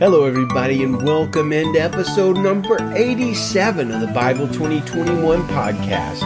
Hello, everybody, and welcome into episode number 87 of the Bible 2021 podcast.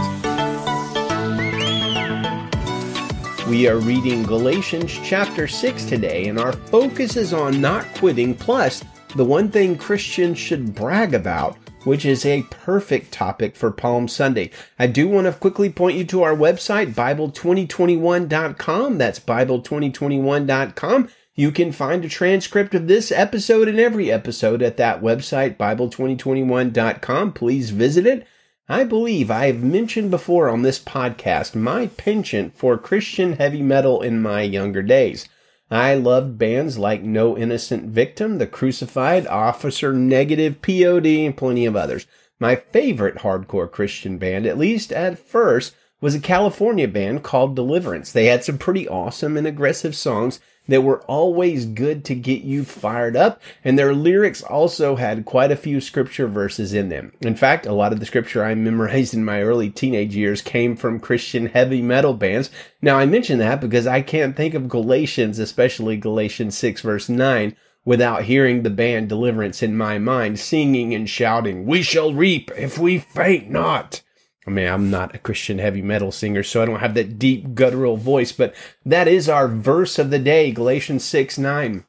We are reading Galatians chapter 6 today, and our focus is on not quitting, plus the one thing Christians should brag about. Which is a perfect topic for Palm Sunday. I do want to quickly point you to our website, Bible2021.com. That's Bible2021.com you can find a transcript of this episode and every episode at that website, Bible2021.com. Please visit it. I believe I have mentioned before on this podcast my penchant for Christian heavy metal in my younger days. I loved bands like No Innocent Victim, The Crucified, Officer Negative, POD, and plenty of others. My favorite hardcore Christian band, at least at first, was a California band called Deliverance. They had some pretty awesome and aggressive songs that were always good to get you fired up. And their lyrics also had quite a few scripture verses in them. In fact, a lot of the scripture I memorized in my early teenage years came from Christian heavy metal bands. Now I mention that because I can't think of Galatians, especially Galatians 6 verse 9, without hearing the band Deliverance in my mind singing and shouting, we shall reap if we faint not. I mean, I'm not a Christian heavy metal singer, so I don't have that deep guttural voice, but that is our verse of the day, Galatians 6 9.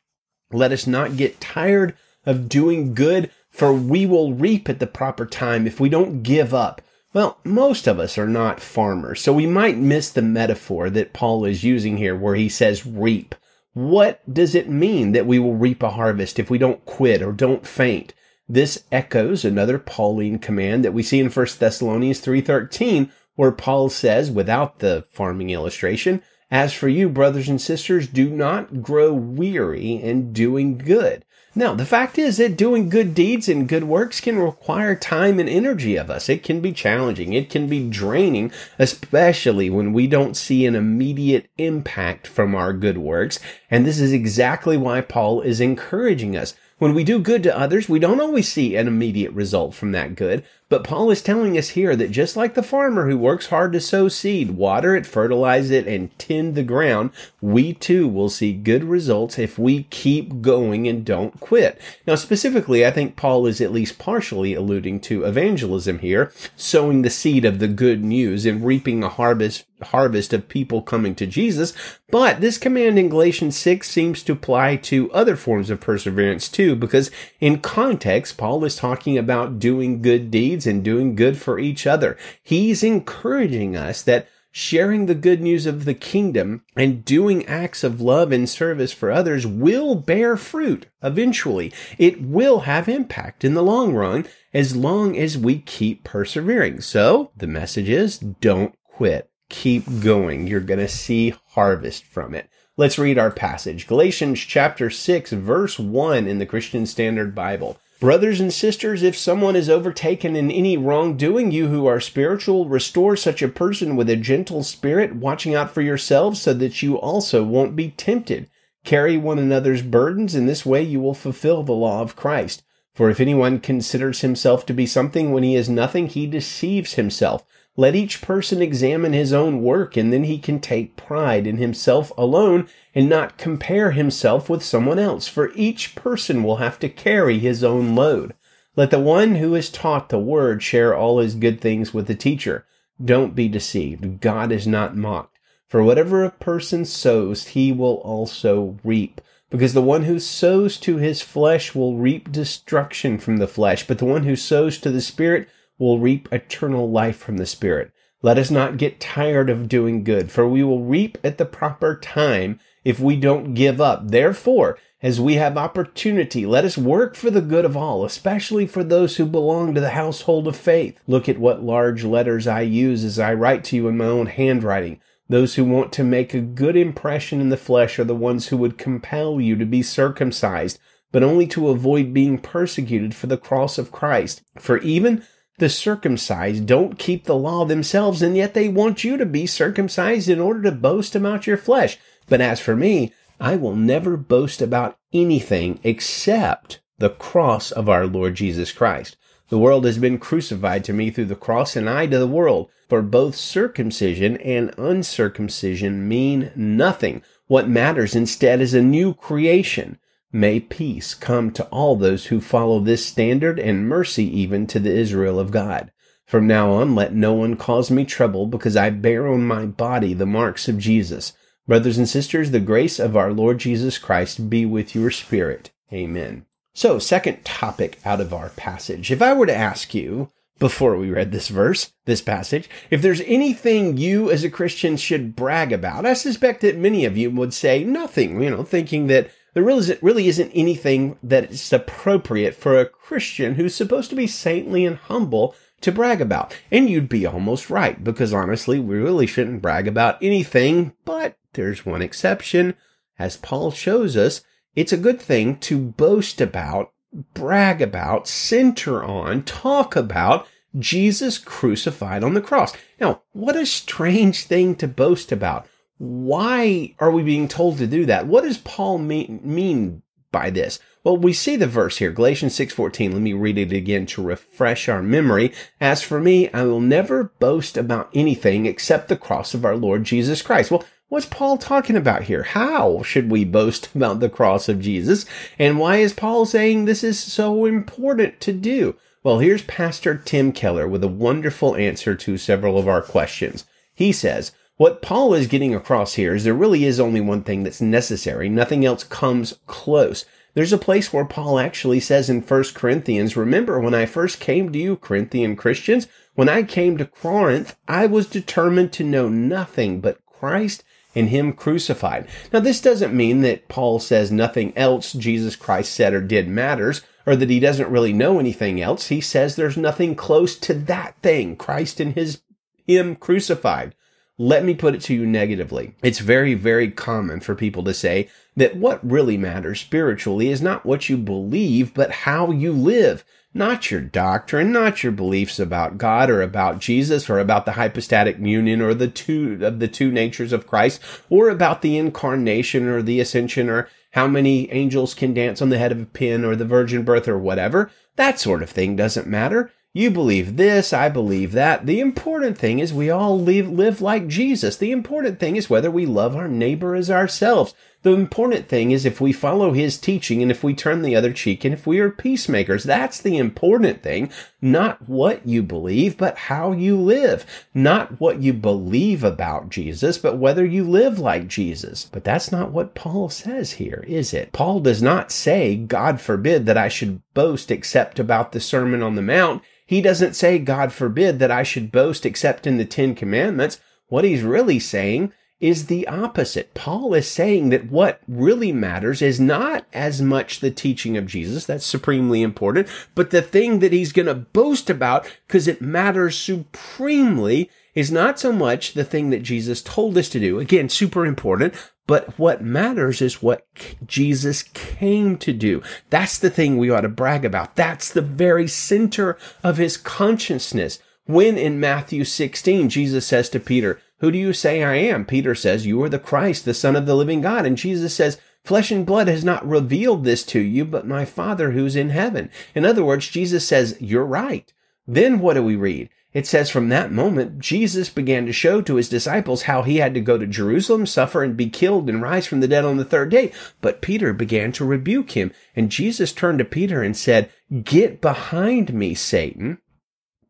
Let us not get tired of doing good, for we will reap at the proper time if we don't give up. Well, most of us are not farmers, so we might miss the metaphor that Paul is using here where he says reap. What does it mean that we will reap a harvest if we don't quit or don't faint? This echoes another Pauline command that we see in 1 Thessalonians 3:13 where Paul says without the farming illustration, as for you brothers and sisters, do not grow weary in doing good. Now, the fact is that doing good deeds and good works can require time and energy of us. It can be challenging. It can be draining, especially when we don't see an immediate impact from our good works. And this is exactly why Paul is encouraging us when we do good to others, we don't always see an immediate result from that good, but Paul is telling us here that just like the farmer who works hard to sow seed, water it, fertilize it, and tend the ground, we too will see good results if we keep going and don't quit. Now, specifically, I think Paul is at least partially alluding to evangelism here, sowing the seed of the good news and reaping a harvest harvest of people coming to Jesus, but this command in Galatians 6 seems to apply to other forms of perseverance too, because in context, Paul is talking about doing good deeds needs and doing good for each other. He's encouraging us that sharing the good news of the kingdom and doing acts of love and service for others will bear fruit eventually. It will have impact in the long run as long as we keep persevering. So the message is don't quit. Keep going. You're going to see harvest from it. Let's read our passage. Galatians chapter 6 verse 1 in the Christian Standard Bible. Brothers and sisters, if someone is overtaken in any wrongdoing, you who are spiritual, restore such a person with a gentle spirit, watching out for yourselves so that you also won't be tempted. Carry one another's burdens, in this way you will fulfill the law of Christ. For if anyone considers himself to be something when he is nothing, he deceives himself. Let each person examine his own work and then he can take pride in himself alone and not compare himself with someone else, for each person will have to carry his own load. Let the one who is taught the word share all his good things with the teacher. Don't be deceived. God is not mocked. For whatever a person sows, he will also reap. Because the one who sows to his flesh will reap destruction from the flesh, but the one who sows to the Spirit will reap eternal life from the Spirit. Let us not get tired of doing good, for we will reap at the proper time if we don't give up. Therefore, as we have opportunity, let us work for the good of all, especially for those who belong to the household of faith. Look at what large letters I use as I write to you in my own handwriting. Those who want to make a good impression in the flesh are the ones who would compel you to be circumcised, but only to avoid being persecuted for the cross of Christ. For even the circumcised don't keep the law themselves, and yet they want you to be circumcised in order to boast about your flesh. But as for me, I will never boast about anything except the cross of our Lord Jesus Christ. The world has been crucified to me through the cross, and I to the world. For both circumcision and uncircumcision mean nothing. What matters instead is a new creation. May peace come to all those who follow this standard and mercy even to the Israel of God. From now on, let no one cause me trouble because I bear on my body the marks of Jesus. Brothers and sisters, the grace of our Lord Jesus Christ be with your spirit. Amen. So, second topic out of our passage. If I were to ask you, before we read this verse, this passage, if there's anything you as a Christian should brag about, I suspect that many of you would say nothing, you know, thinking that there really isn't, really isn't anything that is appropriate for a Christian who's supposed to be saintly and humble to brag about. And you'd be almost right, because honestly, we really shouldn't brag about anything, but there's one exception. As Paul shows us, it's a good thing to boast about, brag about, center on, talk about Jesus crucified on the cross. Now, what a strange thing to boast about why are we being told to do that? What does Paul mean, mean by this? Well, we see the verse here, Galatians 6:14. Let me read it again to refresh our memory. As for me, I will never boast about anything except the cross of our Lord Jesus Christ. Well, what's Paul talking about here? How should we boast about the cross of Jesus? And why is Paul saying this is so important to do? Well, here's Pastor Tim Keller with a wonderful answer to several of our questions. He says, what Paul is getting across here is there really is only one thing that's necessary. Nothing else comes close. There's a place where Paul actually says in 1 Corinthians, remember when I first came to you, Corinthian Christians, when I came to Corinth, I was determined to know nothing but Christ and Him crucified. Now, this doesn't mean that Paul says nothing else Jesus Christ said or did matters, or that he doesn't really know anything else. He says there's nothing close to that thing, Christ and His, Him crucified. Let me put it to you negatively. It's very, very common for people to say that what really matters spiritually is not what you believe, but how you live. Not your doctrine, not your beliefs about God or about Jesus or about the hypostatic union or the two of the two natures of Christ or about the incarnation or the ascension or how many angels can dance on the head of a pin or the virgin birth or whatever. That sort of thing doesn't matter. You believe this, I believe that. The important thing is we all live, live like Jesus. The important thing is whether we love our neighbor as ourselves. The important thing is if we follow his teaching and if we turn the other cheek and if we are peacemakers. That's the important thing. Not what you believe, but how you live. Not what you believe about Jesus, but whether you live like Jesus. But that's not what Paul says here, is it? Paul does not say, God forbid that I should boast except about the Sermon on the Mount. He doesn't say, God forbid that I should boast except in the Ten Commandments. What he's really saying is the opposite. Paul is saying that what really matters is not as much the teaching of Jesus, that's supremely important, but the thing that he's going to boast about because it matters supremely is not so much the thing that Jesus told us to do. Again, super important, but what matters is what Jesus came to do. That's the thing we ought to brag about. That's the very center of his consciousness. When in Matthew 16, Jesus says to Peter, who do you say I am? Peter says, You are the Christ, the Son of the living God. And Jesus says, Flesh and blood has not revealed this to you, but my Father who's in heaven. In other words, Jesus says, You're right. Then what do we read? It says, From that moment, Jesus began to show to his disciples how he had to go to Jerusalem, suffer, and be killed, and rise from the dead on the third day. But Peter began to rebuke him. And Jesus turned to Peter and said, Get behind me, Satan.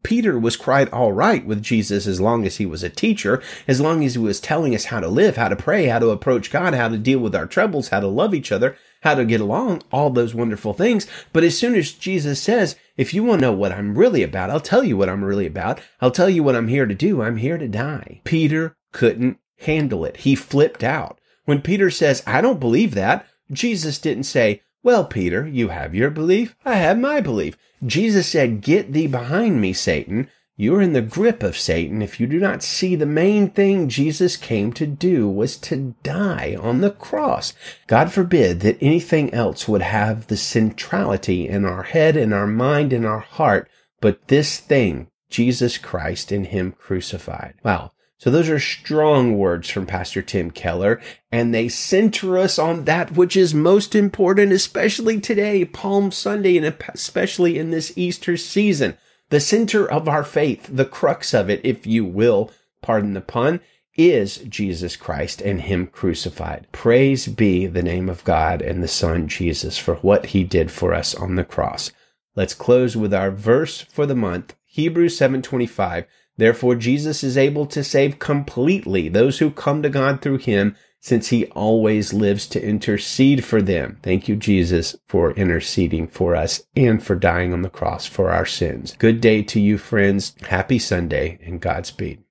Peter was quite all right with Jesus as long as he was a teacher, as long as he was telling us how to live, how to pray, how to approach God, how to deal with our troubles, how to love each other, how to get along, all those wonderful things. But as soon as Jesus says, if you want to know what I'm really about, I'll tell you what I'm really about. I'll tell you what I'm here to do. I'm here to die. Peter couldn't handle it. He flipped out. When Peter says, I don't believe that, Jesus didn't say, well, Peter, you have your belief, I have my belief. Jesus said, Get thee behind me, Satan. You are in the grip of Satan if you do not see the main thing Jesus came to do was to die on the cross. God forbid that anything else would have the centrality in our head, in our mind, in our heart, but this thing, Jesus Christ in Him crucified. Wow. So those are strong words from Pastor Tim Keller, and they center us on that which is most important, especially today, Palm Sunday, and especially in this Easter season. The center of our faith, the crux of it, if you will, pardon the pun, is Jesus Christ and Him crucified. Praise be the name of God and the Son Jesus for what He did for us on the cross. Let's close with our verse for the month, Hebrews 725 Therefore, Jesus is able to save completely those who come to God through him, since he always lives to intercede for them. Thank you, Jesus, for interceding for us and for dying on the cross for our sins. Good day to you, friends. Happy Sunday and Godspeed.